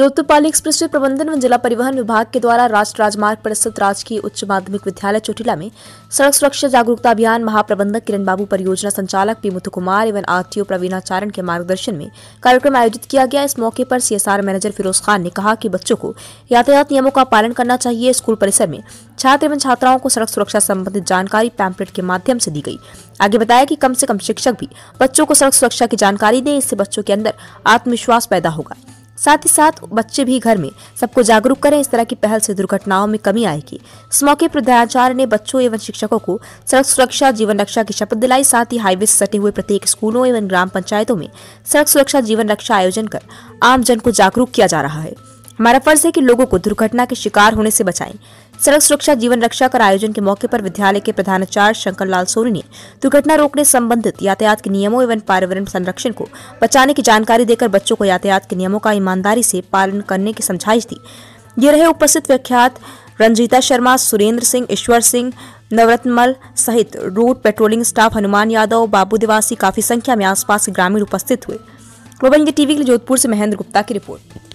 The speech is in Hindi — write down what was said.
एक्सप्रेस वे प्रबंधन एवं जिला परिवहन विभाग के द्वारा राष्ट्र राजमार्ग पर स्थित राजकीय उच्च माध्यमिक विद्यालय चोटिला में सड़क सुरक्षा जागरूकता अभियान महाप्रबंधक किरण बाबू परियोजना संचालक पी मुथु कुमार एवं आरटीओ चारण के मार्गदर्शन में कार्यक्रम आयोजित किया गया इस मौके पर सीएसआर मैनेजर फिरोज खान ने कहा कि बच्चों को यातायात नियमों का पालन करना चाहिए स्कूल परिसर में छात्र एवं छात्राओं को सड़क सुरक्षा संबंधित जानकारी पैम्पलेट के माध्यम से दी गई आगे बताया कि कम से कम शिक्षक भी बच्चों को सड़क सुरक्षा की जानकारी दें इससे बच्चों के अंदर आत्मविश्वास पैदा होगा साथ ही साथ बच्चे भी घर में सबको जागरूक करें इस तरह की पहल से दुर्घटनाओं में कमी आएगी इस मौके पर प्रधानाचार्य ने बच्चों एवं शिक्षकों को सड़क सुरक्षा जीवन रक्षा की शपथ दिलाई साथ ही हाईवे से सटे हुए प्रत्येक स्कूलों एवं ग्राम पंचायतों में सड़क सुरक्षा जीवन रक्षा आयोजन कर आमजन को जागरूक किया जा रहा है हमारा फर्ज है कि लोगों को दुर्घटना के शिकार होने से बचाएं सड़क सुरक्षा जीवन रक्षा कर आयोजन के मौके पर विद्यालय के प्रधानाचार्य शंकर लाल सोनी ने दुर्घटना रोकने संबंधित यातायात के नियमों एवं पर्यावरण संरक्षण को बचाने की जानकारी देकर बच्चों को यातायात के नियमों का ईमानदारी से पालन करने की समझाइश दी ये रहे उपस्थित व्याख्यात रंजीता शर्मा सुरेंद्र सिंह ईश्वर सिंह नवरत्नमल सहित road patrolling staff Hanuman Yadav Babu Dewasi काफी संख्या में आसपास के ग्रामीण उपस्थित हुए टीवी के लिए जोधपुर से महेंद्र गुप्ता की रिपोर्ट